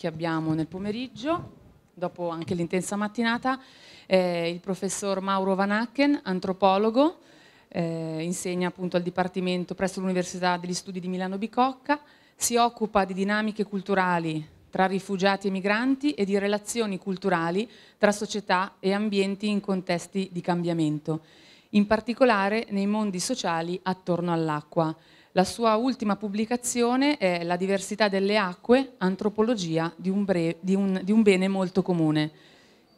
che abbiamo nel pomeriggio, dopo anche l'intensa mattinata, è il professor Mauro Vanacken, antropologo, eh, insegna appunto al Dipartimento presso l'Università degli Studi di Milano Bicocca, si occupa di dinamiche culturali tra rifugiati e migranti e di relazioni culturali tra società e ambienti in contesti di cambiamento, in particolare nei mondi sociali attorno all'acqua. La sua ultima pubblicazione è La diversità delle acque, antropologia di un, breve, di un, di un bene molto comune.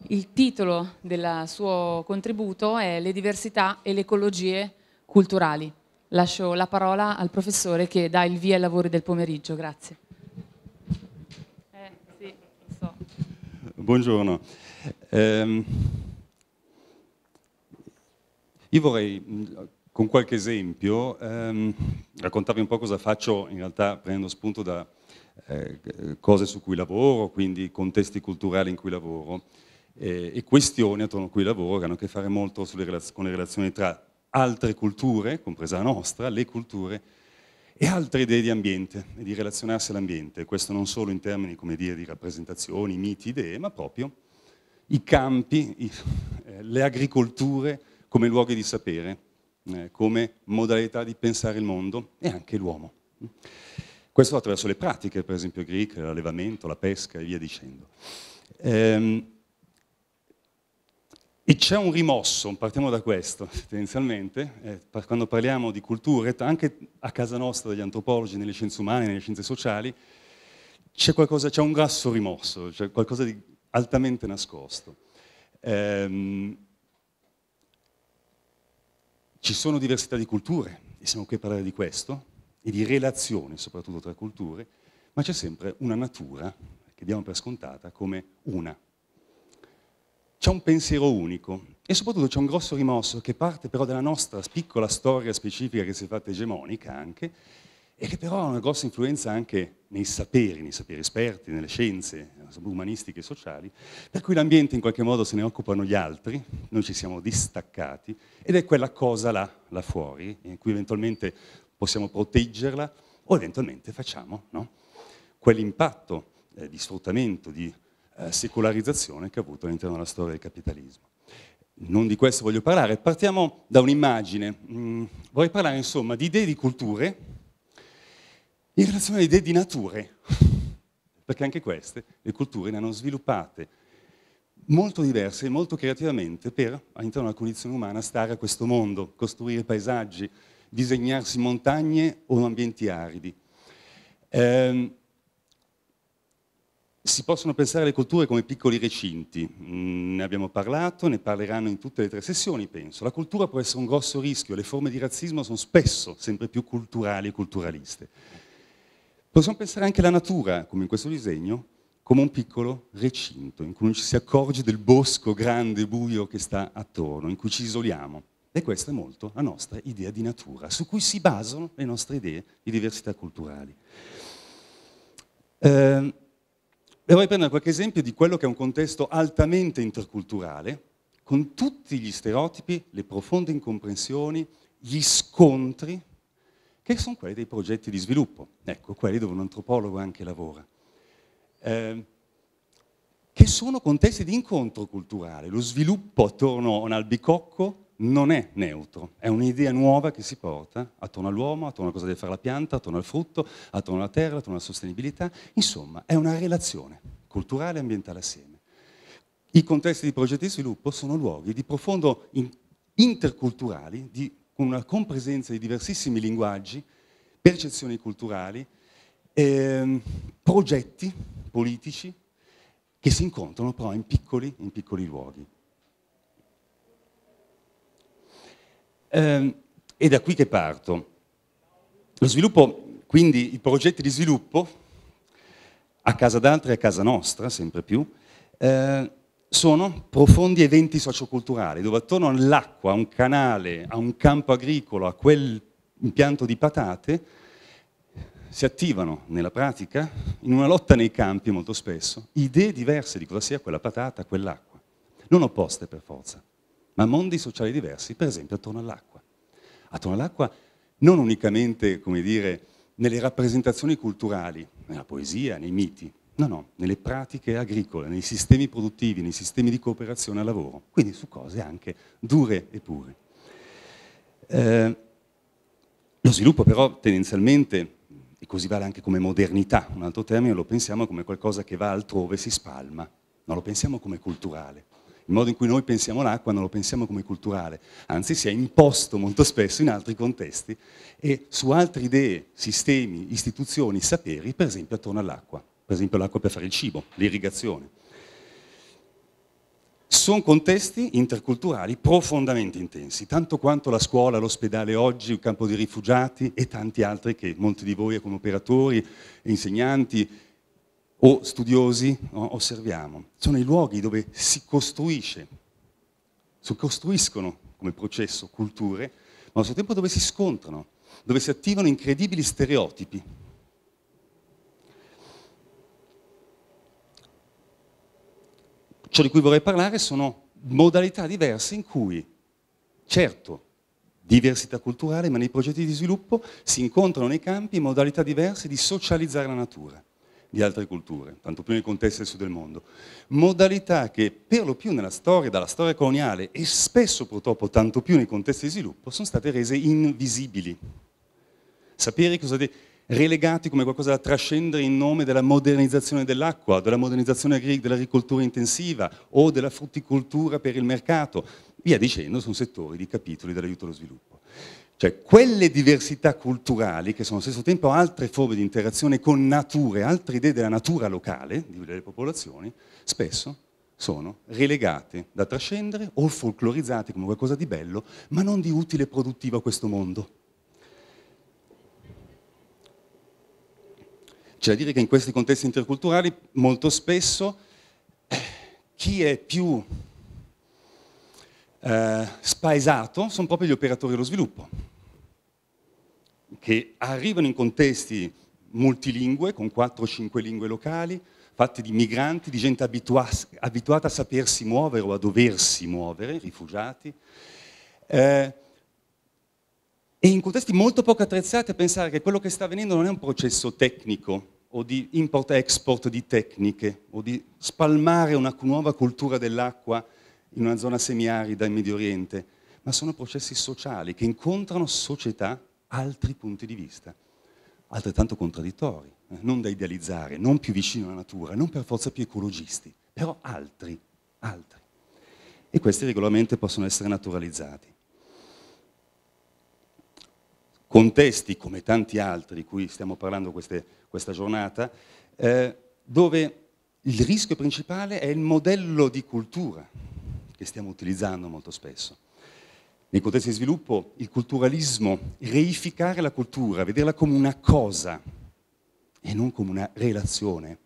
Il titolo del suo contributo è Le diversità e le ecologie culturali. Lascio la parola al professore che dà il via ai lavori del pomeriggio. Grazie. Eh, sì, so. Buongiorno. Eh, io vorrei con qualche esempio, ehm, raccontarvi un po' cosa faccio, in realtà prendo spunto da eh, cose su cui lavoro, quindi contesti culturali in cui lavoro eh, e questioni attorno a cui lavoro che hanno a che fare molto relaz- con le relazioni tra altre culture, compresa la nostra, le culture, e altre idee di ambiente e di relazionarsi all'ambiente. Questo non solo in termini dire, di rappresentazioni, miti, idee, ma proprio i campi, i, eh, le agricolture come luoghi di sapere eh, come modalità di pensare il mondo e anche l'uomo. Questo attraverso le pratiche, per esempio agricole, l'allevamento, la pesca e via dicendo. Ehm, e c'è un rimosso, partiamo da questo tendenzialmente, eh, quando parliamo di culture, anche a casa nostra degli antropologi, nelle scienze umane, nelle scienze sociali, c'è, qualcosa, c'è un grasso rimosso, c'è qualcosa di altamente nascosto. Ehm, ci sono diversità di culture, e siamo qui a parlare di questo, e di relazioni soprattutto tra culture, ma c'è sempre una natura che diamo per scontata come una. C'è un pensiero unico e soprattutto c'è un grosso rimosso che parte però dalla nostra piccola storia specifica che si è fatta egemonica anche e che però ha una grossa influenza anche nei saperi, nei saperi esperti, nelle scienze umanistiche e sociali, per cui l'ambiente in qualche modo se ne occupano gli altri, noi ci siamo distaccati ed è quella cosa là, là fuori, in cui eventualmente possiamo proteggerla o eventualmente facciamo no? quell'impatto eh, di sfruttamento, di eh, secolarizzazione che ha avuto all'interno della storia del capitalismo. Non di questo voglio parlare, partiamo da un'immagine. Mm, vorrei parlare insomma di idee di culture, in relazione alle idee di nature, perché anche queste, le culture, le hanno sviluppate molto diverse e molto creativamente per, all'interno della condizione umana, stare a questo mondo, costruire paesaggi, disegnarsi montagne o ambienti aridi. Eh, si possono pensare alle culture come piccoli recinti, mm, ne abbiamo parlato, ne parleranno in tutte le tre sessioni, penso. La cultura può essere un grosso rischio, le forme di razzismo sono spesso sempre più culturali e culturaliste. Possiamo pensare anche alla natura, come in questo disegno, come un piccolo recinto in cui non ci si accorge del bosco grande buio che sta attorno, in cui ci isoliamo. E questa è molto la nostra idea di natura, su cui si basano le nostre idee di diversità culturali. Eh, vorrei prendere qualche esempio di quello che è un contesto altamente interculturale, con tutti gli stereotipi, le profonde incomprensioni, gli scontri che sono quelli dei progetti di sviluppo, ecco, quelli dove un antropologo anche lavora, eh, che sono contesti di incontro culturale. Lo sviluppo attorno a un albicocco non è neutro, è un'idea nuova che si porta attorno all'uomo, attorno a cosa deve fare la pianta, attorno al frutto, attorno alla terra, attorno alla sostenibilità, insomma è una relazione culturale e ambientale assieme. I contesti di progetti di sviluppo sono luoghi di profondo interculturali, di con una compresenza di diversissimi linguaggi, percezioni culturali, eh, progetti politici che si incontrano però in piccoli, in piccoli luoghi. Eh, è da qui che parto. Lo sviluppo, quindi i progetti di sviluppo, a casa d'altri e a casa nostra, sempre più, eh, sono profondi eventi socioculturali, dove attorno all'acqua, a un canale, a un campo agricolo, a quel quell'impianto di patate, si attivano nella pratica, in una lotta nei campi molto spesso, idee diverse di cosa sia quella patata, quell'acqua, non opposte per forza, ma mondi sociali diversi, per esempio attorno all'acqua. Attorno all'acqua non unicamente, come dire, nelle rappresentazioni culturali, nella poesia, nei miti, No, no, nelle pratiche agricole, nei sistemi produttivi, nei sistemi di cooperazione al lavoro, quindi su cose anche dure e pure. Eh, lo sviluppo però tendenzialmente, e così vale anche come modernità, un altro termine, lo pensiamo come qualcosa che va altrove e si spalma, non lo pensiamo come culturale. Il modo in cui noi pensiamo l'acqua non lo pensiamo come culturale, anzi si è imposto molto spesso in altri contesti e su altre idee, sistemi, istituzioni, saperi, per esempio attorno all'acqua per esempio l'acqua per fare il cibo, l'irrigazione. Sono contesti interculturali profondamente intensi, tanto quanto la scuola, l'ospedale oggi, il campo di rifugiati e tanti altri che molti di voi come operatori, insegnanti o studiosi no, osserviamo. Sono i luoghi dove si costruisce, si costruiscono come processo culture, ma allo stesso tempo dove si scontrano, dove si attivano incredibili stereotipi, ciò di cui vorrei parlare sono modalità diverse in cui, certo, diversità culturale, ma nei progetti di sviluppo si incontrano nei campi modalità diverse di socializzare la natura di altre culture, tanto più nel contesto del sud del mondo. Modalità che per lo più nella storia, dalla storia coloniale e spesso purtroppo tanto più nei contesti di sviluppo, sono state rese invisibili. Sapere cosa... De- relegati come qualcosa da trascendere in nome della modernizzazione dell'acqua, della modernizzazione dell'agricoltura intensiva o della frutticoltura per il mercato, via dicendo, sono settori di capitoli dell'aiuto allo sviluppo. Cioè quelle diversità culturali, che sono allo stesso tempo altre forme di interazione con nature, altre idee della natura locale, delle popolazioni, spesso sono relegate da trascendere o folclorizzate come qualcosa di bello, ma non di utile e produttivo a questo mondo. C'è da dire che in questi contesti interculturali molto spesso eh, chi è più eh, spaesato sono proprio gli operatori dello sviluppo, che arrivano in contesti multilingue, con 4-5 lingue locali, fatti di migranti, di gente abituata a sapersi muovere o a doversi muovere, rifugiati, eh, e in contesti molto poco attrezzati a pensare che quello che sta avvenendo non è un processo tecnico o di import-export di tecniche o di spalmare una nuova cultura dell'acqua in una zona semiarida in Medio Oriente, ma sono processi sociali che incontrano società altri punti di vista, altrettanto contraddittori, eh, non da idealizzare, non più vicini alla natura, non per forza più ecologisti, però altri, altri. E questi regolarmente possono essere naturalizzati contesti come tanti altri di cui stiamo parlando queste, questa giornata, eh, dove il rischio principale è il modello di cultura che stiamo utilizzando molto spesso. Nei contesti di sviluppo il culturalismo, reificare la cultura, vederla come una cosa e non come una relazione,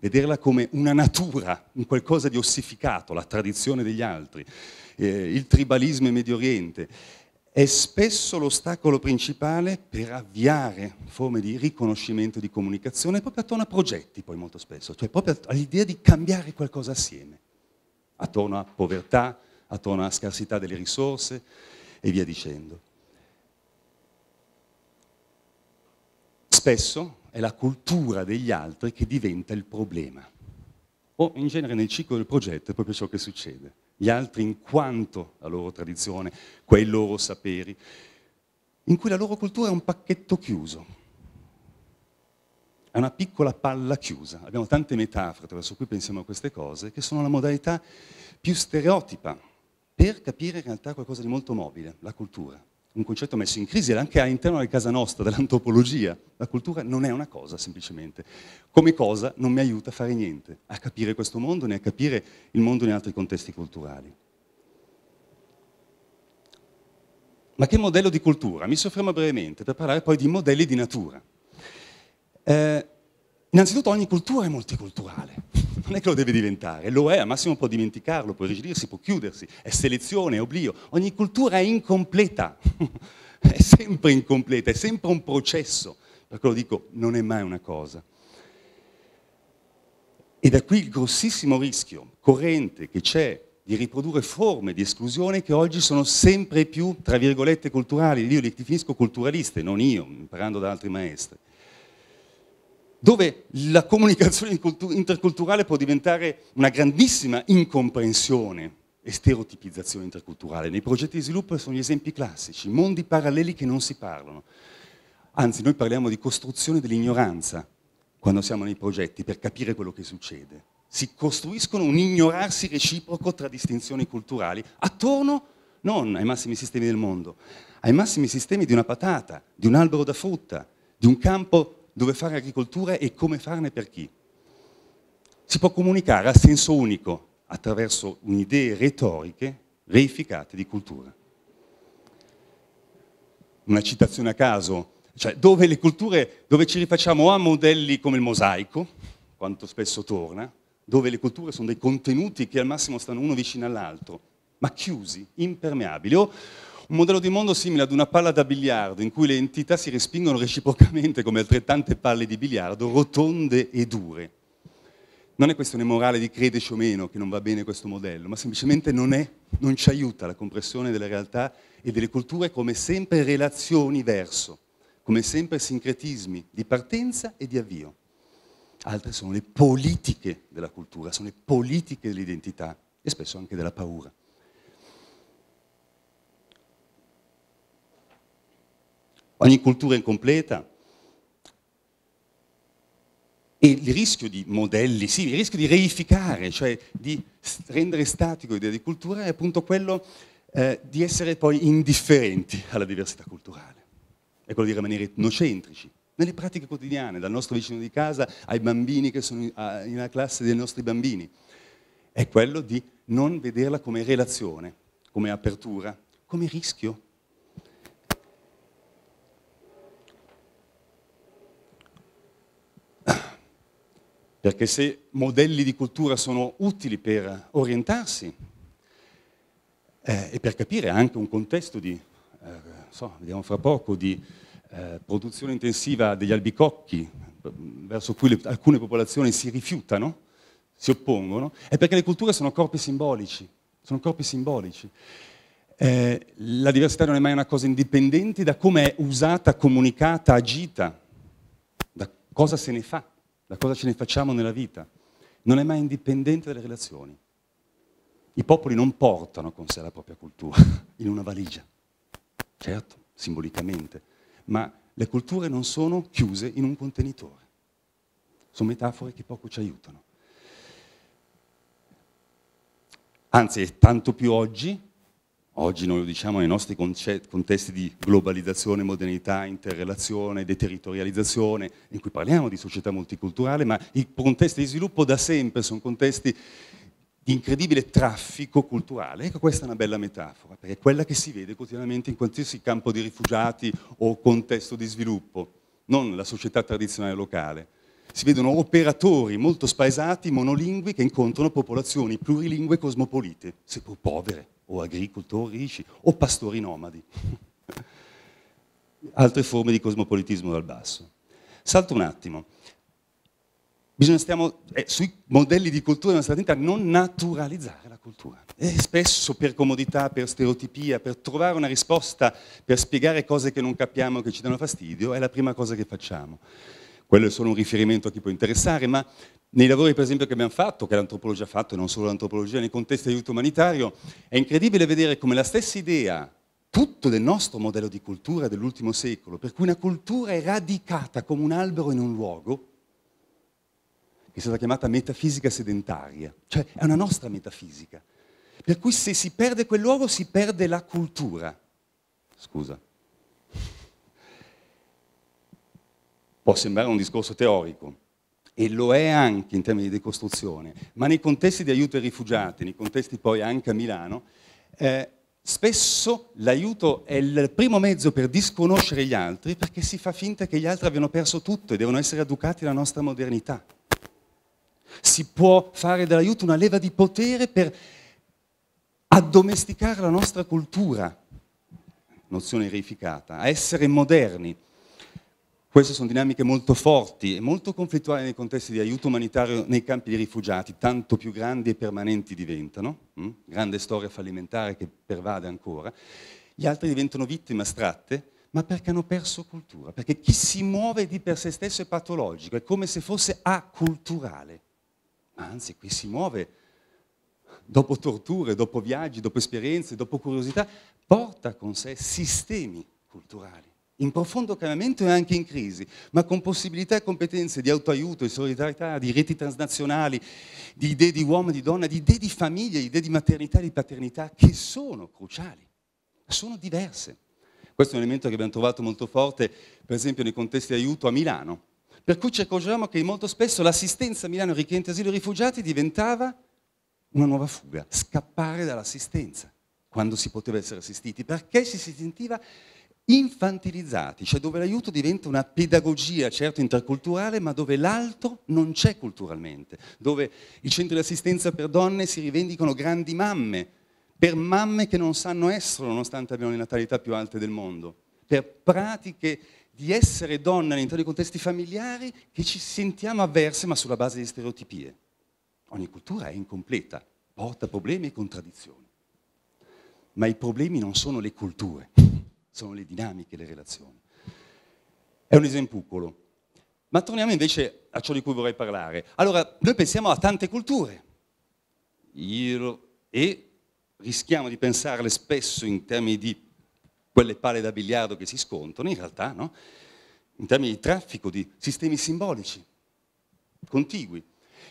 vederla come una natura, un qualcosa di ossificato, la tradizione degli altri, eh, il tribalismo in Medio Oriente, è spesso l'ostacolo principale per avviare forme di riconoscimento di comunicazione proprio attorno a progetti, poi molto spesso, cioè proprio all'idea di cambiare qualcosa assieme, attorno a povertà, attorno a scarsità delle risorse e via dicendo. Spesso è la cultura degli altri che diventa il problema, o in genere nel ciclo del progetto è proprio ciò che succede gli altri in quanto la loro tradizione, quei loro saperi, in cui la loro cultura è un pacchetto chiuso, è una piccola palla chiusa. Abbiamo tante metafore attraverso cui pensiamo a queste cose, che sono la modalità più stereotipa per capire in realtà qualcosa di molto mobile, la cultura un concetto messo in crisi anche all'interno di casa nostra, dell'antropologia. La cultura non è una cosa semplicemente. Come cosa non mi aiuta a fare niente, a capire questo mondo né a capire il mondo in altri contesti culturali. Ma che modello di cultura? Mi soffermo brevemente per parlare poi di modelli di natura. Eh, innanzitutto ogni cultura è multiculturale non è che lo deve diventare, lo è, al massimo può dimenticarlo, può rigidirsi, può chiudersi, è selezione, è oblio. Ogni cultura è incompleta, è sempre incompleta, è sempre un processo, perché lo dico, non è mai una cosa. E da qui il grossissimo rischio corrente che c'è di riprodurre forme di esclusione che oggi sono sempre più, tra virgolette, culturali. Io li definisco culturaliste, non io, imparando da altri maestri dove la comunicazione interculturale può diventare una grandissima incomprensione e stereotipizzazione interculturale. Nei progetti di sviluppo sono gli esempi classici, mondi paralleli che non si parlano. Anzi, noi parliamo di costruzione dell'ignoranza quando siamo nei progetti per capire quello che succede. Si costruiscono un ignorarsi reciproco tra distinzioni culturali attorno non ai massimi sistemi del mondo, ai massimi sistemi di una patata, di un albero da frutta, di un campo dove fare agricoltura e come farne per chi. Si può comunicare a senso unico attraverso idee retoriche reificate di cultura. Una citazione a caso, cioè dove le culture, dove ci rifacciamo a modelli come il mosaico, quanto spesso torna, dove le culture sono dei contenuti che al massimo stanno uno vicino all'altro, ma chiusi, impermeabili, o un modello di mondo simile ad una palla da biliardo in cui le entità si respingono reciprocamente come altrettante palle di biliardo rotonde e dure. Non è questione morale di crederci o meno che non va bene questo modello, ma semplicemente non, è, non ci aiuta la compressione delle realtà e delle culture come sempre relazioni verso, come sempre sincretismi di partenza e di avvio. Altre sono le politiche della cultura, sono le politiche dell'identità e spesso anche della paura. ogni cultura è incompleta. E il rischio di modelli, sì, il rischio di reificare, cioè di rendere statico l'idea di cultura è appunto quello eh, di essere poi indifferenti alla diversità culturale. È quello di rimanere etnocentrici, nelle pratiche quotidiane, dal nostro vicino di casa ai bambini che sono in una classe dei nostri bambini. È quello di non vederla come relazione, come apertura, come rischio, perché se modelli di cultura sono utili per orientarsi eh, e per capire anche un contesto di, eh, so, vediamo fra poco, di eh, produzione intensiva degli albicocchi, verso cui le, alcune popolazioni si rifiutano, si oppongono, è perché le culture sono corpi simbolici, sono corpi simbolici. Eh, la diversità non è mai una cosa indipendente da come è usata, comunicata, agita, da cosa se ne fa da cosa ce ne facciamo nella vita, non è mai indipendente dalle relazioni. I popoli non portano con sé la propria cultura in una valigia, certo, simbolicamente, ma le culture non sono chiuse in un contenitore. Sono metafore che poco ci aiutano. Anzi, tanto più oggi Oggi noi lo diciamo nei nostri contesti di globalizzazione, modernità, interrelazione, deterritorializzazione, in cui parliamo di società multiculturale, ma i contesti di sviluppo da sempre sono contesti di incredibile traffico culturale. Ecco, questa è una bella metafora, perché è quella che si vede quotidianamente in qualsiasi campo di rifugiati o contesto di sviluppo, non la società tradizionale locale. Si vedono operatori molto spaesati, monolingui, che incontrano popolazioni plurilingue e cosmopolite, seppur povere o agricoltori o pastori nomadi. Altre forme di cosmopolitismo dal basso. Salto un attimo. Stiamo, eh, sui modelli di cultura della nostra identità, non naturalizzare la cultura. E spesso per comodità, per stereotipia, per trovare una risposta, per spiegare cose che non capiamo, che ci danno fastidio, è la prima cosa che facciamo quello è solo un riferimento a chi può interessare, ma nei lavori per esempio che abbiamo fatto, che l'antropologia ha fatto, e non solo l'antropologia, nei contesti di aiuto umanitario, è incredibile vedere come la stessa idea, tutto del nostro modello di cultura dell'ultimo secolo, per cui una cultura è radicata come un albero in un luogo, che è stata chiamata metafisica sedentaria, cioè è una nostra metafisica, per cui se si perde quel luogo si perde la cultura. Scusa. Può sembrare un discorso teorico, e lo è anche in termini di decostruzione, ma nei contesti di aiuto ai rifugiati, nei contesti poi anche a Milano, eh, spesso l'aiuto è il primo mezzo per disconoscere gli altri perché si fa finta che gli altri abbiano perso tutto e devono essere educati alla nostra modernità. Si può fare dell'aiuto una leva di potere per addomesticare la nostra cultura, nozione reificata, a essere moderni, queste sono dinamiche molto forti e molto conflittuali nei contesti di aiuto umanitario nei campi di rifugiati, tanto più grandi e permanenti diventano, mh? Mm? grande storia fallimentare che pervade ancora. Gli altri diventano vittime astratte, ma perché hanno perso cultura, perché chi si muove di per sé stesso è patologico, è come se fosse aculturale. Ma anzi, chi si muove dopo torture, dopo viaggi, dopo esperienze, dopo curiosità, porta con sé sistemi culturali in profondo cambiamento e anche in crisi, ma con possibilità e competenze di autoaiuto, di solidarietà, di reti transnazionali, di idee di uomo e di donna, di idee di famiglia, di idee di maternità e di paternità che sono cruciali, sono diverse. Questo è un elemento che abbiamo trovato molto forte, per esempio, nei contesti di aiuto a Milano. Per cui ci accorgiamo che molto spesso l'assistenza a Milano richiedente asilo e rifugiati diventava una nuova fuga, scappare dall'assistenza quando si poteva essere assistiti, perché ci si sentiva infantilizzati, cioè dove l'aiuto diventa una pedagogia certo interculturale, ma dove l'altro non c'è culturalmente, dove i centri di assistenza per donne si rivendicano grandi mamme, per mamme che non sanno esserlo nonostante abbiano le natalità più alte del mondo, per pratiche di essere donna all'interno dei contesti familiari che ci sentiamo avverse ma sulla base di stereotipie. Ogni cultura è incompleta, porta problemi e contraddizioni. Ma i problemi non sono le culture sono le dinamiche, le relazioni. È un esempucolo. Ma torniamo invece a ciò di cui vorrei parlare. Allora, noi pensiamo a tante culture Io, e rischiamo di pensarle spesso in termini di quelle palle da biliardo che si scontrano, in realtà, no? in termini di traffico, di sistemi simbolici, contigui.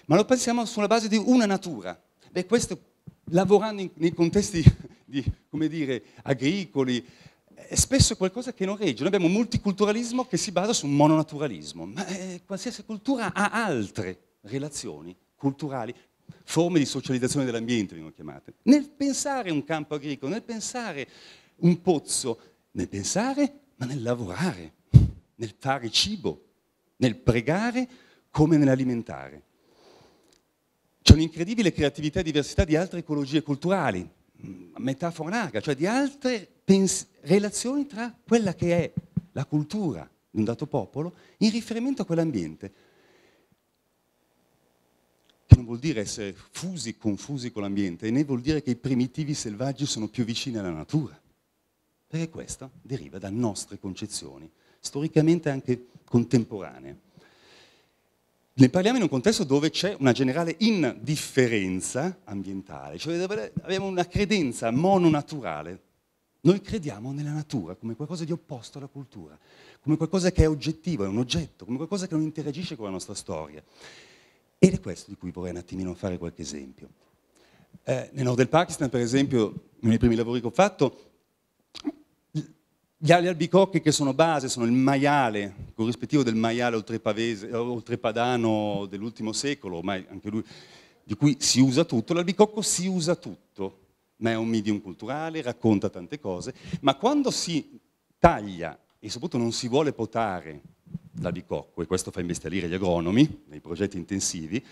Ma lo pensiamo sulla base di una natura. Beh, questo lavorando in, nei contesti di, come dire, agricoli, è spesso qualcosa che non regge. Noi abbiamo un multiculturalismo che si basa su un mononaturalismo, ma eh, qualsiasi cultura ha altre relazioni culturali, forme di socializzazione dell'ambiente vengono chiamate. Nel pensare un campo agricolo, nel pensare un pozzo, nel pensare ma nel lavorare, nel fare cibo, nel pregare come nell'alimentare. C'è un'incredibile creatività e diversità di altre ecologie culturali, Mm, metafora, cioè di altre relazioni tra quella che è la cultura di un dato popolo in riferimento a quell'ambiente. Che non vuol dire essere fusi, confusi con l'ambiente, né vuol dire che i primitivi selvaggi sono più vicini alla natura. Perché questo deriva da nostre concezioni, storicamente anche contemporanee. Ne parliamo in un contesto dove c'è una generale indifferenza ambientale, cioè dove abbiamo una credenza mononaturale. Noi crediamo nella natura come qualcosa di opposto alla cultura, come qualcosa che è oggettivo, è un oggetto, come qualcosa che non interagisce con la nostra storia. Ed è questo di cui vorrei un attimino fare qualche esempio. Eh, nel nord del Pakistan, per esempio, nei primi lavori che ho fatto, gli albicocche che sono base sono il maiale, corrispettivo del maiale oltrepadano dell'ultimo secolo, ormai anche lui, di cui si usa tutto. L'albicocco si usa tutto, ma è un medium culturale, racconta tante cose, ma quando si taglia e soprattutto non si vuole potare l'albicocco, e questo fa imbestialire gli agronomi nei progetti intensivi,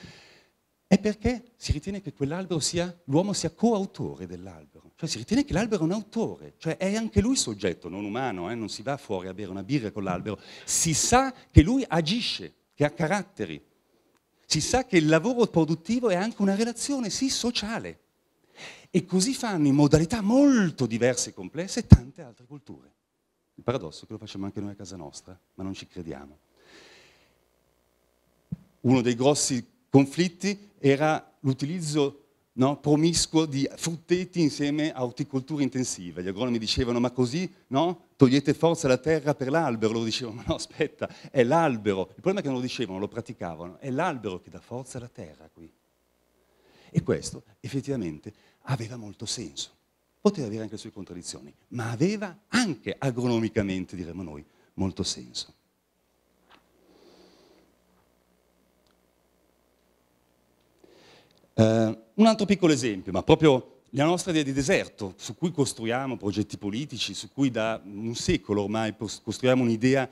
è perché si ritiene che sia, l'uomo sia coautore dell'albero, cioè si ritiene che l'albero è un autore, cioè è anche lui soggetto, non umano, eh? non si va fuori a bere una birra con l'albero, si sa che lui agisce, che ha caratteri, si sa che il lavoro produttivo è anche una relazione, sì, sociale. E così fanno in modalità molto diverse e complesse tante altre culture. Il paradosso è che lo facciamo anche noi a casa nostra, ma non ci crediamo. Uno dei grossi conflitti era l'utilizzo no, promiscuo di frutteti insieme a orticoltura intensiva. Gli agronomi dicevano, ma così no, togliete forza alla terra per l'albero. Loro dicevano, no, aspetta, è l'albero. Il problema è che non lo dicevano, lo praticavano. È l'albero che dà forza alla terra qui. E questo effettivamente aveva molto senso. Poteva avere anche le sue contraddizioni, ma aveva anche agronomicamente, diremmo noi, molto senso. Eh, un altro piccolo esempio, ma proprio la nostra idea di deserto, su cui costruiamo progetti politici, su cui da un secolo ormai costruiamo un'idea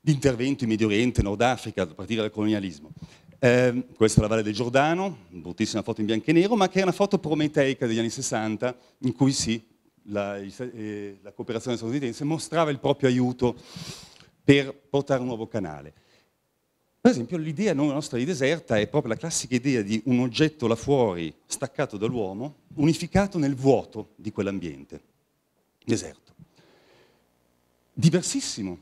di intervento in Medio Oriente, Nord Africa, a partire dal colonialismo. Eh, questa è la Valle del Giordano, bruttissima foto in bianco e nero, ma che è una foto prometeica degli anni 60, in cui sì, la, eh, la cooperazione statunitense mostrava il proprio aiuto per portare un nuovo canale. Per esempio l'idea nostra di deserta è proprio la classica idea di un oggetto là fuori, staccato dall'uomo, unificato nel vuoto di quell'ambiente, deserto. Diversissimo,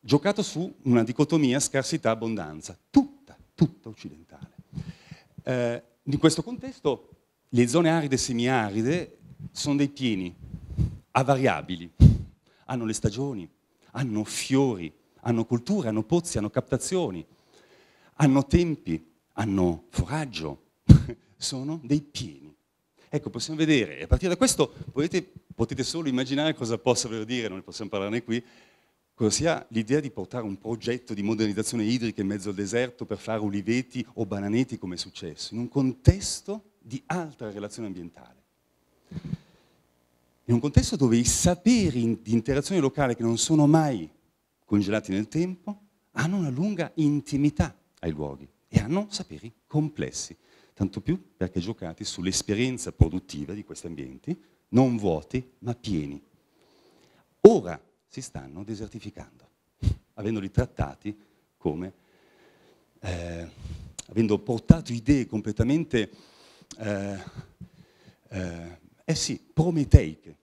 giocato su una dicotomia scarsità-abbondanza, tutta, tutta occidentale. Eh, in questo contesto le zone aride e semiaride sono dei pieni, avariabili, hanno le stagioni, hanno fiori, hanno culture, hanno pozzi, hanno captazioni, hanno tempi, hanno foraggio, sono dei pieni. Ecco, possiamo vedere, e a partire da questo potete, potete solo immaginare cosa possa voler dire, non ne possiamo parlarne qui, cosa sia l'idea di portare un progetto di modernizzazione idrica in mezzo al deserto per fare uliveti o bananeti come è successo, in un contesto di alta relazione ambientale. In un contesto dove i saperi di interazione locale che non sono mai congelati nel tempo hanno una lunga intimità ai luoghi e hanno saperi complessi, tanto più perché giocati sull'esperienza produttiva di questi ambienti, non vuoti ma pieni. Ora si stanno desertificando, avendoli trattati come, eh, avendo portato idee completamente, eh, eh, eh sì, prometeiche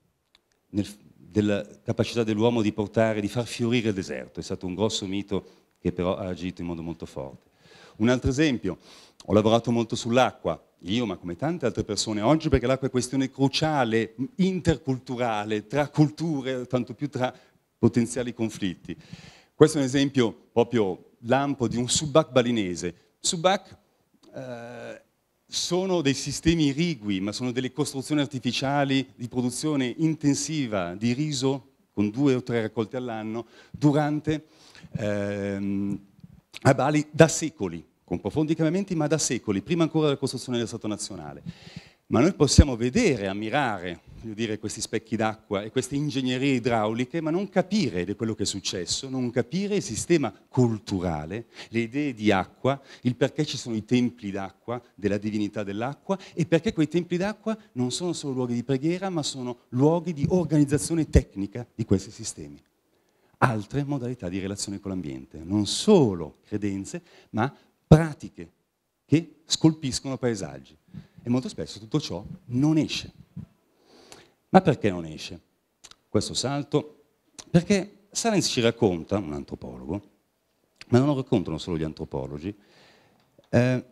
nel, della capacità dell'uomo di portare, di far fiorire il deserto. È stato un grosso mito che però ha agito in modo molto forte. Un altro esempio, ho lavorato molto sull'acqua, io ma come tante altre persone oggi, perché l'acqua è questione cruciale, interculturale, tra culture, tanto più tra potenziali conflitti. Questo è un esempio proprio lampo di un subac balinese. Subac eh, sono dei sistemi irrigui, ma sono delle costruzioni artificiali di produzione intensiva di riso con due o tre raccolte all'anno durante ehm, a Bali da secoli con profondi cambiamenti, ma da secoli, prima ancora della costruzione dello Stato nazionale. Ma noi possiamo vedere, ammirare, dire, questi specchi d'acqua e queste ingegnerie idrauliche, ma non capire di quello che è successo, non capire il sistema culturale, le idee di acqua, il perché ci sono i templi d'acqua, della divinità dell'acqua e perché quei templi d'acqua non sono solo luoghi di preghiera, ma sono luoghi di organizzazione tecnica di questi sistemi altre modalità di relazione con l'ambiente, non solo credenze, ma pratiche che scolpiscono paesaggi. E molto spesso tutto ciò non esce. Ma perché non esce questo salto? Perché Salens ci racconta, un antropologo, ma non lo raccontano solo gli antropologi, eh,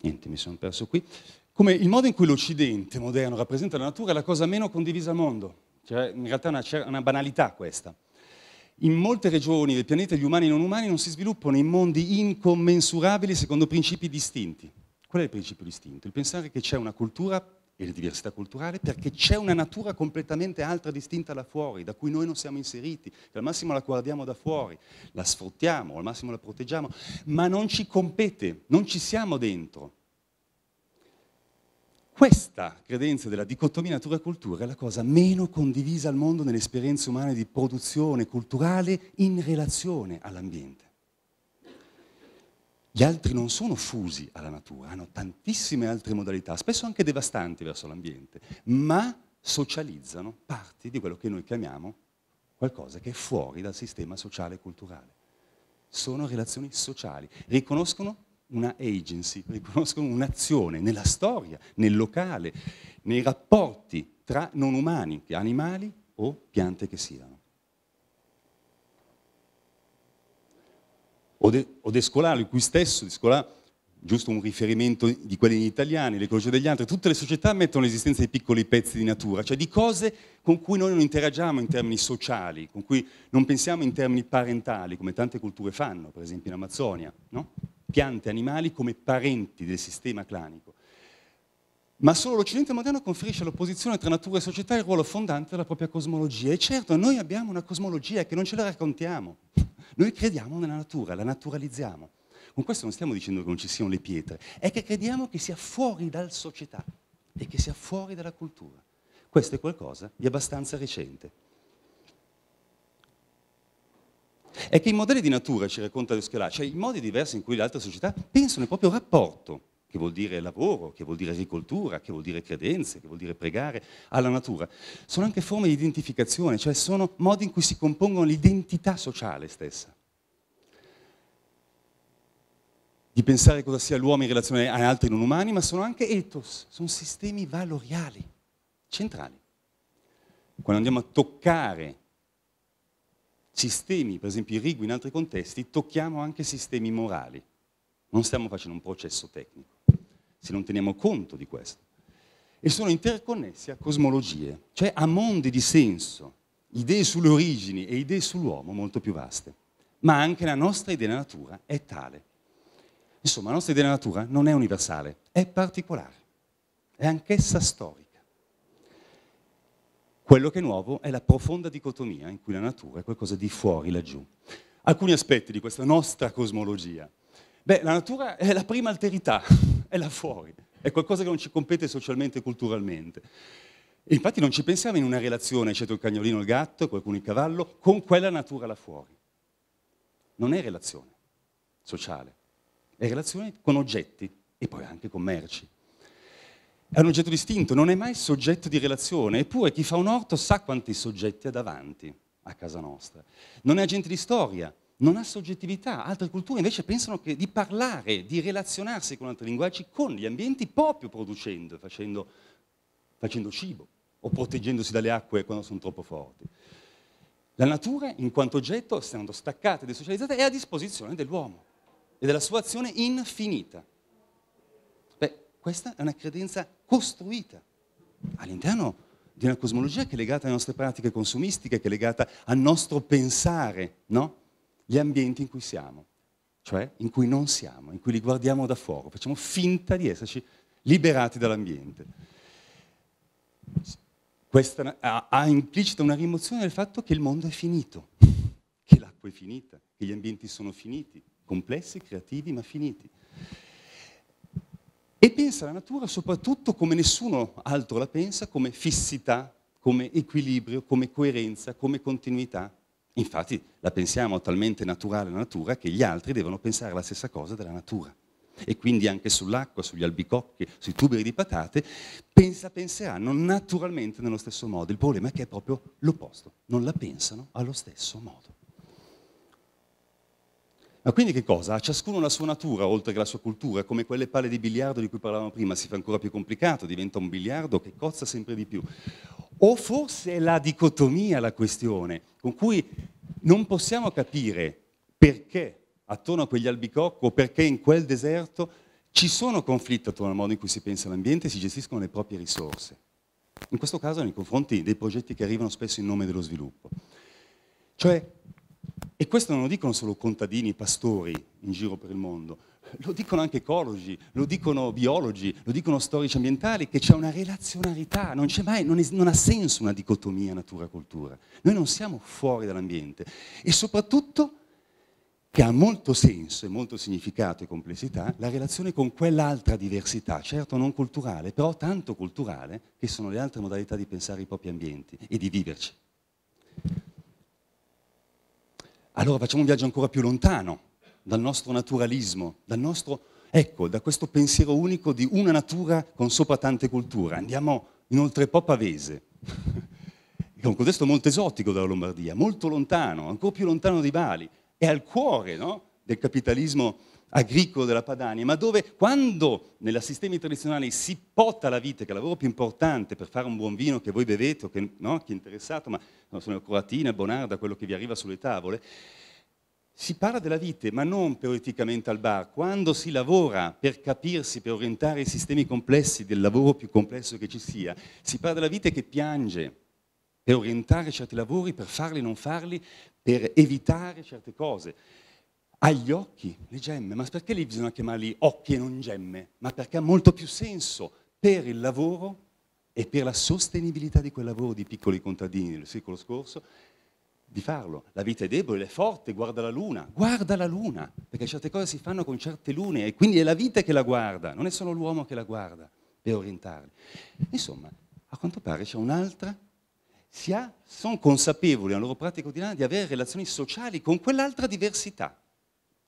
niente, mi sono perso qui, come il modo in cui l'Occidente moderno rappresenta la natura è la cosa meno condivisa al mondo. Cioè, in realtà è una, una banalità questa. In molte regioni del pianeta gli umani e non umani non si sviluppano in mondi incommensurabili secondo principi distinti. Qual è il principio distinto? Il pensare che c'è una cultura e la diversità culturale perché c'è una natura completamente altra, distinta da fuori, da cui noi non siamo inseriti, che al massimo la guardiamo da fuori, la sfruttiamo, al massimo la proteggiamo, ma non ci compete, non ci siamo dentro. Questa credenza della dicotomia natura-cultura è la cosa meno condivisa al mondo nelle esperienze umane di produzione culturale in relazione all'ambiente. Gli altri non sono fusi alla natura, hanno tantissime altre modalità, spesso anche devastanti verso l'ambiente, ma socializzano parti di quello che noi chiamiamo qualcosa che è fuori dal sistema sociale e culturale. Sono relazioni sociali, riconoscono una agency, riconoscono un'azione nella storia, nel locale, nei rapporti tra non umani, animali o piante che siano. O de il cui stesso, Descolà, giusto un riferimento di quelli italiani, l'ecologia degli altri, tutte le società mettono l'esistenza di piccoli pezzi di natura, cioè di cose con cui noi non interagiamo in termini sociali, con cui non pensiamo in termini parentali, come tante culture fanno, per esempio in Amazzonia, no? piante e animali come parenti del sistema clanico. Ma solo l'Occidente moderno conferisce all'opposizione tra natura e società il ruolo fondante della propria cosmologia. E certo, noi abbiamo una cosmologia che non ce la raccontiamo. Noi crediamo nella natura, la naturalizziamo. Con questo non stiamo dicendo che non ci siano le pietre, è che crediamo che sia fuori dalla società e che sia fuori dalla cultura. Questo è qualcosa di abbastanza recente. è che i modelli di natura, ci racconta Descalà, cioè i modi diversi in cui le altre società pensano il proprio rapporto, che vuol dire lavoro, che vuol dire agricoltura, che vuol dire credenze, che vuol dire pregare, alla natura, sono anche forme di identificazione, cioè sono modi in cui si compongono l'identità sociale stessa. Di pensare cosa sia l'uomo in relazione ad altri non umani, ma sono anche ethos, sono sistemi valoriali, centrali. Quando andiamo a toccare sistemi, per esempio i rigui in altri contesti, tocchiamo anche sistemi morali. Non stiamo facendo un processo tecnico, se non teniamo conto di questo. E sono interconnessi a cosmologie, cioè a mondi di senso, idee sulle origini e idee sull'uomo molto più vaste. Ma anche la nostra idea della natura è tale. Insomma, la nostra idea della natura non è universale, è particolare, è anch'essa storica. Quello che è nuovo è la profonda dicotomia in cui la natura è qualcosa di fuori laggiù. Alcuni aspetti di questa nostra cosmologia. Beh, la natura è la prima alterità, è là fuori, è qualcosa che non ci compete socialmente e culturalmente. Infatti non ci pensiamo in una relazione, eccetto il cagnolino, il gatto, qualcuno il cavallo, con quella natura là fuori. Non è relazione sociale, è relazione con oggetti e poi anche con merci è un oggetto distinto, non è mai soggetto di relazione, eppure chi fa un orto sa quanti soggetti ha davanti a casa nostra. Non è agente di storia, non ha soggettività. Altre culture invece pensano di parlare, di relazionarsi con altri linguaggi, con gli ambienti, proprio producendo, facendo, facendo cibo o proteggendosi dalle acque quando sono troppo forti. La natura, in quanto oggetto, essendo staccata e desocializzata, è a disposizione dell'uomo e della sua azione infinita. Questa è una credenza costruita all'interno di una cosmologia che è legata alle nostre pratiche consumistiche, che è legata al nostro pensare, no? Gli ambienti in cui siamo, cioè in cui non siamo, in cui li guardiamo da fuori, facciamo finta di esserci liberati dall'ambiente. Questa ha, ha implicita una rimozione del fatto che il mondo è finito, che l'acqua è finita, che gli ambienti sono finiti, complessi, creativi, ma finiti e pensa alla natura soprattutto come nessuno altro la pensa, come fissità, come equilibrio, come coerenza, come continuità. Infatti la pensiamo talmente naturale la natura che gli altri devono pensare la stessa cosa della natura. E quindi anche sull'acqua, sugli albicocchi, sui tuberi di patate, pensa, penseranno naturalmente nello stesso modo. Il problema è che è proprio l'opposto, non la pensano allo stesso modo. Ma quindi che cosa? Ha ciascuno la sua natura, oltre che la sua cultura, come quelle palle di biliardo di cui parlavamo prima, si fa ancora più complicato, diventa un biliardo che cozza sempre di più. O forse è la dicotomia la questione, con cui non possiamo capire perché attorno a quegli albicocco, perché in quel deserto ci sono conflitti attorno al modo in cui si pensa all'ambiente e si gestiscono le proprie risorse. In questo caso nei confronti dei progetti che arrivano spesso in nome dello sviluppo. Cioè, e questo non lo dicono solo contadini pastori in giro per il mondo, lo dicono anche ecologi, lo dicono biologi, lo dicono storici ambientali, che c'è una relazionalità, non, c'è mai, non, è, non ha senso una dicotomia natura-cultura. Noi non siamo fuori dall'ambiente e soprattutto che ha molto senso e molto significato e complessità la relazione con quell'altra diversità, certo non culturale, però tanto culturale, che sono le altre modalità di pensare i propri ambienti e di viverci allora facciamo un viaggio ancora più lontano dal nostro naturalismo, dal nostro, ecco, da questo pensiero unico di una natura con sopra tante culture. Andiamo inoltre in po' pavese, che è un contesto molto esotico dalla Lombardia, molto lontano, ancora più lontano di Bali, è al cuore no, del capitalismo agricolo della Padania, ma dove quando nella sistemi tradizionali si potta la vite, che è il lavoro più importante per fare un buon vino che voi bevete o che, no, chi è interessato, ma no, sono Croatina, Bonarda, quello che vi arriva sulle tavole, si parla della vite, ma non teoricamente al bar. Quando si lavora per capirsi, per orientare i sistemi complessi del lavoro più complesso che ci sia, si parla della vite che piange per orientare certi lavori, per farli e non farli, per evitare certe cose agli occhi, le gemme, ma perché lì bisogna chiamarli occhi e non gemme? Ma perché ha molto più senso per il lavoro e per la sostenibilità di quel lavoro di piccoli contadini del secolo scorso di farlo. La vita è debole, è forte, guarda la luna, guarda la luna, perché certe cose si fanno con certe lune e quindi è la vita che la guarda, non è solo l'uomo che la guarda per orientarli. Insomma, a quanto pare c'è un'altra sono consapevoli nella loro pratico di là di avere relazioni sociali con quell'altra diversità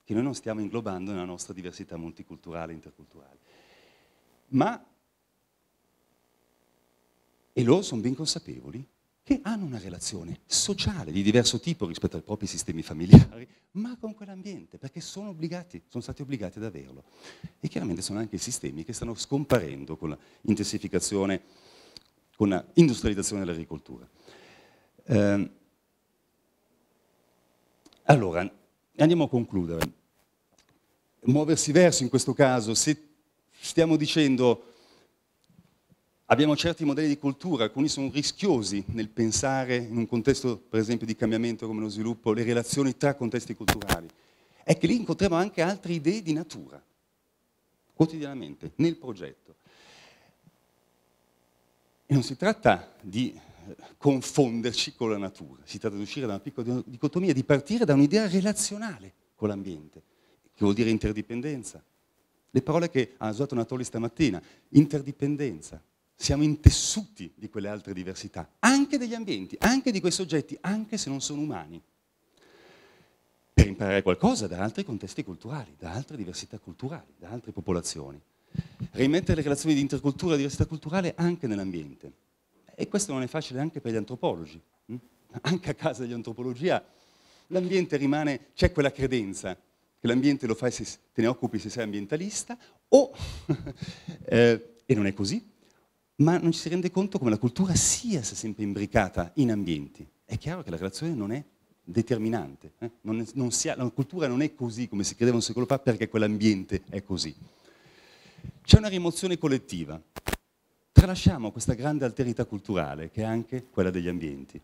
che noi non stiamo inglobando nella nostra diversità multiculturale e interculturale. Ma, e loro sono ben consapevoli, che hanno una relazione sociale di diverso tipo rispetto ai propri sistemi familiari, ma con quell'ambiente, perché sono obbligati, sono stati obbligati ad averlo. E chiaramente sono anche sistemi che stanno scomparendo con l'intensificazione, con l'industrializzazione dell'agricoltura. Eh, allora, andiamo a concludere muoversi verso in questo caso, se stiamo dicendo abbiamo certi modelli di cultura, alcuni sono rischiosi nel pensare in un contesto per esempio di cambiamento come lo sviluppo, le relazioni tra contesti culturali, è che lì incontriamo anche altre idee di natura, quotidianamente, nel progetto. E non si tratta di eh, confonderci con la natura, si tratta di uscire da una piccola dicotomia, di partire da un'idea relazionale con l'ambiente che vuol dire interdipendenza. Le parole che ha usato Natoli stamattina, interdipendenza. Siamo intessuti di quelle altre diversità, anche degli ambienti, anche di quei soggetti, anche se non sono umani. Per imparare qualcosa da altri contesti culturali, da altre diversità culturali, da altre popolazioni. Rimettere le relazioni di intercultura e diversità culturale anche nell'ambiente. E questo non è facile anche per gli antropologi. Hm? Anche a casa dell'antropologia l'ambiente rimane, c'è quella credenza che l'ambiente lo fai se te ne occupi se sei ambientalista, o, eh, e non è così, ma non ci si rende conto come la cultura sia sempre imbricata in ambienti. È chiaro che la relazione non è determinante, eh? non è, non ha, la cultura non è così come si credeva un secolo fa perché quell'ambiente è così. C'è una rimozione collettiva. Tralasciamo questa grande alterità culturale che è anche quella degli ambienti.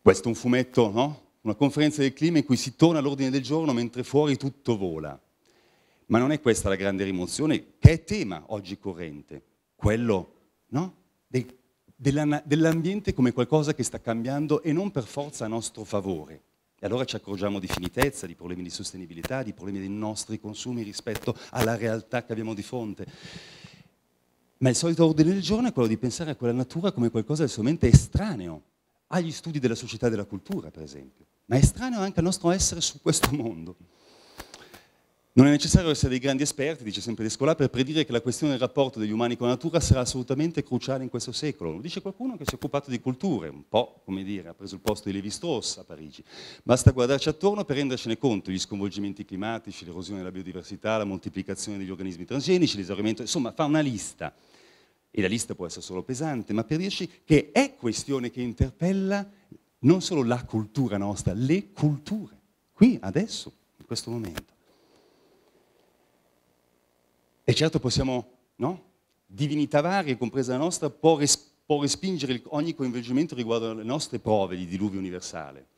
Questo è un fumetto no? una conferenza del clima in cui si torna all'ordine del giorno mentre fuori tutto vola. Ma non è questa la grande rimozione, che è tema oggi corrente, quello no? De, della, dell'ambiente come qualcosa che sta cambiando e non per forza a nostro favore. E allora ci accorgiamo di finitezza, di problemi di sostenibilità, di problemi dei nostri consumi rispetto alla realtà che abbiamo di fronte. Ma il solito ordine del giorno è quello di pensare a quella natura come qualcosa di assolutamente estraneo agli studi della società e della cultura, per esempio ma è strano anche al nostro essere su questo mondo. Non è necessario essere dei grandi esperti, dice sempre Descola, per predire che la questione del rapporto degli umani con la natura sarà assolutamente cruciale in questo secolo. Lo dice qualcuno che si è occupato di culture, un po', come dire, ha preso il posto di Levi-Strauss a Parigi. Basta guardarci attorno per rendercene conto, gli sconvolgimenti climatici, l'erosione della biodiversità, la moltiplicazione degli organismi transgenici, l'esaurimento, insomma, fa una lista. E la lista può essere solo pesante, ma per dirci che è questione che interpella non solo la cultura nostra, le culture, qui, adesso, in questo momento. E certo possiamo, no? Divinità varie, compresa la nostra, può, res- può respingere ogni coinvolgimento riguardo alle nostre prove di diluvio universale.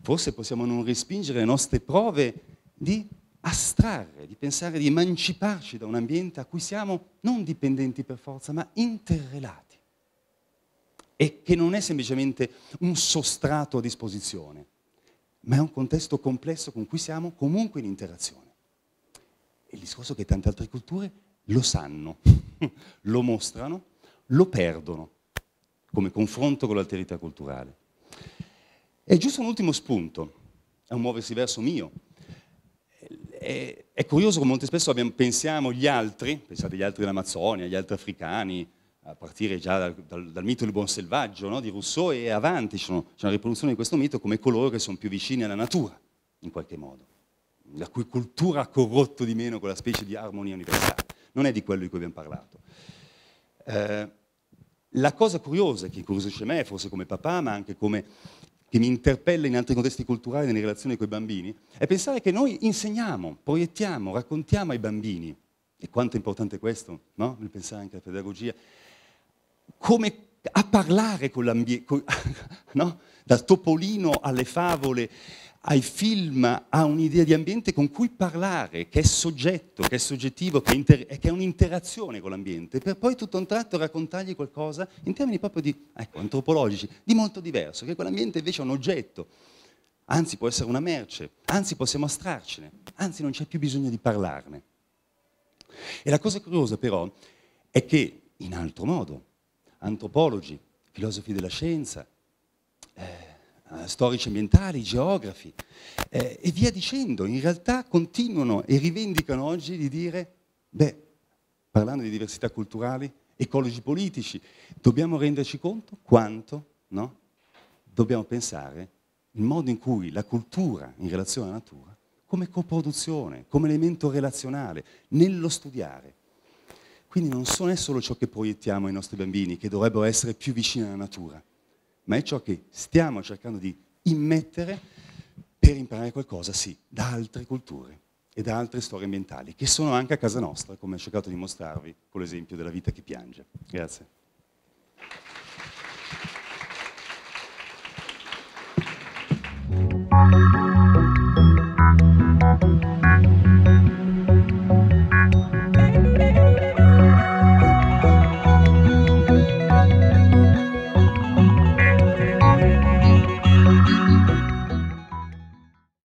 Forse possiamo non respingere le nostre prove di astrarre, di pensare di emanciparci da un ambiente a cui siamo non dipendenti per forza, ma interrelati e che non è semplicemente un sostrato a disposizione, ma è un contesto complesso con cui siamo comunque in interazione. il discorso è che tante altre culture lo sanno, lo mostrano, lo perdono come confronto con l'alterità culturale. E giusto un ultimo spunto, è un muoversi verso mio. È, è curioso come molto spesso abbiamo, pensiamo gli altri, pensate agli altri dell'Amazzonia, agli altri africani, a partire già dal, dal, dal mito del buon selvaggio no? di Rousseau e avanti, c'è una riproduzione di questo mito come coloro che sono più vicini alla natura, in qualche modo, la cui cultura ha corrotto di meno quella specie di armonia universale. Non è di quello di cui abbiamo parlato. Eh, la cosa curiosa, che incuriosisce me, forse come papà, ma anche come che mi interpella in altri contesti culturali nelle relazioni con i bambini, è pensare che noi insegniamo, proiettiamo, raccontiamo ai bambini, e quanto è importante questo, no? nel pensare anche alla pedagogia, come a parlare con l'ambiente, no? dal topolino alle favole, ai film, a un'idea di ambiente con cui parlare, che è soggetto, che è soggettivo, che è, inter- che è un'interazione con l'ambiente, per poi tutto a un tratto raccontargli qualcosa in termini proprio di, ecco, antropologici, di molto diverso, che quell'ambiente invece è un oggetto, anzi può essere una merce, anzi possiamo astrarcene, anzi non c'è più bisogno di parlarne. E la cosa curiosa però è che, in altro modo, antropologi, filosofi della scienza, eh, storici ambientali, geografi eh, e via dicendo, in realtà continuano e rivendicano oggi di dire, beh, parlando di diversità culturali, ecologi politici, dobbiamo renderci conto quanto no, dobbiamo pensare il modo in cui la cultura in relazione alla natura come coproduzione, come elemento relazionale, nello studiare. Quindi non so è solo ciò che proiettiamo ai nostri bambini, che dovrebbero essere più vicini alla natura, ma è ciò che stiamo cercando di immettere per imparare qualcosa, sì, da altre culture e da altre storie ambientali, che sono anche a casa nostra, come ho cercato di mostrarvi con l'esempio della vita che piange. Grazie.